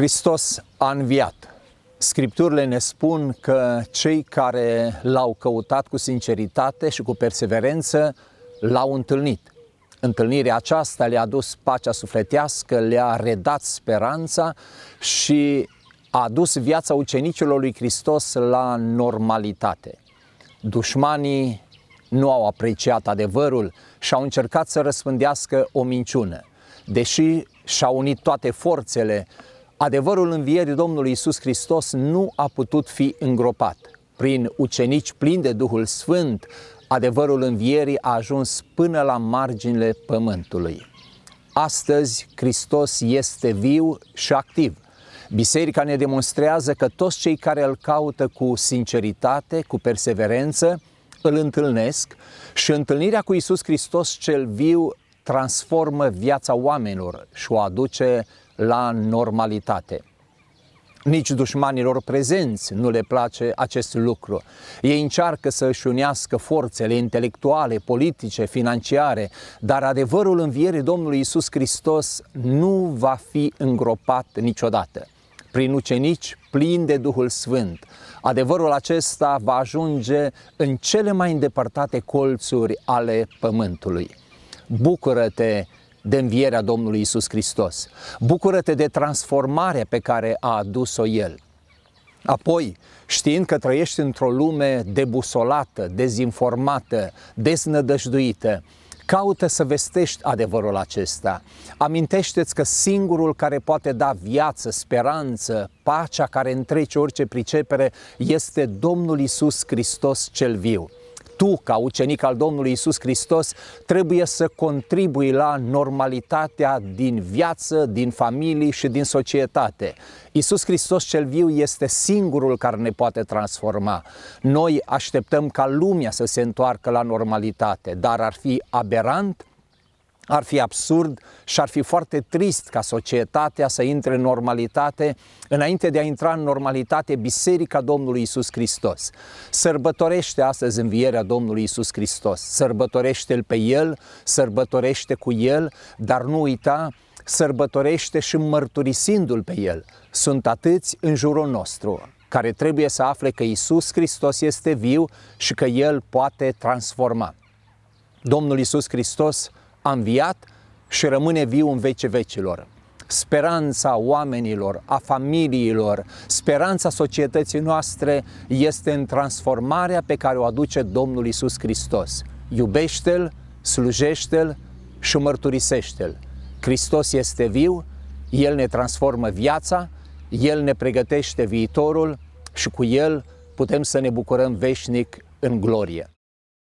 Hristos a înviat. Scripturile ne spun că cei care l-au căutat cu sinceritate și cu perseverență l-au întâlnit. Întâlnirea aceasta le-a dus pacea sufletească, le-a redat speranța și a dus viața ucenicilor lui Hristos la normalitate. Dușmanii nu au apreciat adevărul și au încercat să răspândească o minciună. Deși și-au unit toate forțele Adevărul învierii Domnului Isus Hristos nu a putut fi îngropat. Prin ucenici plini de Duhul Sfânt, adevărul învierii a ajuns până la marginile pământului. Astăzi, Hristos este viu și activ. Biserica ne demonstrează că toți cei care îl caută cu sinceritate, cu perseverență, îl întâlnesc și întâlnirea cu Isus Hristos cel viu transformă viața oamenilor și o aduce la normalitate. Nici dușmanilor prezenți nu le place acest lucru. Ei încearcă să își unească forțele intelectuale, politice, financiare, dar adevărul învierii Domnului Isus Hristos nu va fi îngropat niciodată. Prin ucenici plini de Duhul Sfânt, adevărul acesta va ajunge în cele mai îndepărtate colțuri ale pământului bucură-te de învierea Domnului Isus Hristos, bucură-te de transformarea pe care a adus-o El. Apoi, știind că trăiești într-o lume debusolată, dezinformată, deznădăjduită, caută să vestești adevărul acesta. Amintește-ți că singurul care poate da viață, speranță, pacea care întrece orice pricepere este Domnul Isus Hristos cel viu tu, ca ucenic al Domnului Isus Hristos, trebuie să contribui la normalitatea din viață, din familie și din societate. Isus Hristos cel viu este singurul care ne poate transforma. Noi așteptăm ca lumea să se întoarcă la normalitate, dar ar fi aberant ar fi absurd și ar fi foarte trist ca societatea să intre în normalitate înainte de a intra în normalitate Biserica Domnului Isus Hristos. Sărbătorește astăzi învierea Domnului Isus Hristos, sărbătorește-L pe El, sărbătorește cu El, dar nu uita sărbătorește și mărturisindu-L pe El. Sunt atâți în jurul nostru care trebuie să afle că Isus Hristos este viu și că El poate transforma. Domnul Isus Hristos a înviat și rămâne viu în vece vecilor. Speranța oamenilor, a familiilor, speranța societății noastre este în transformarea pe care o aduce Domnul Isus Hristos. Iubește-L, slujește-L și mărturisește-L. Hristos este viu, El ne transformă viața, El ne pregătește viitorul și cu El putem să ne bucurăm veșnic în glorie.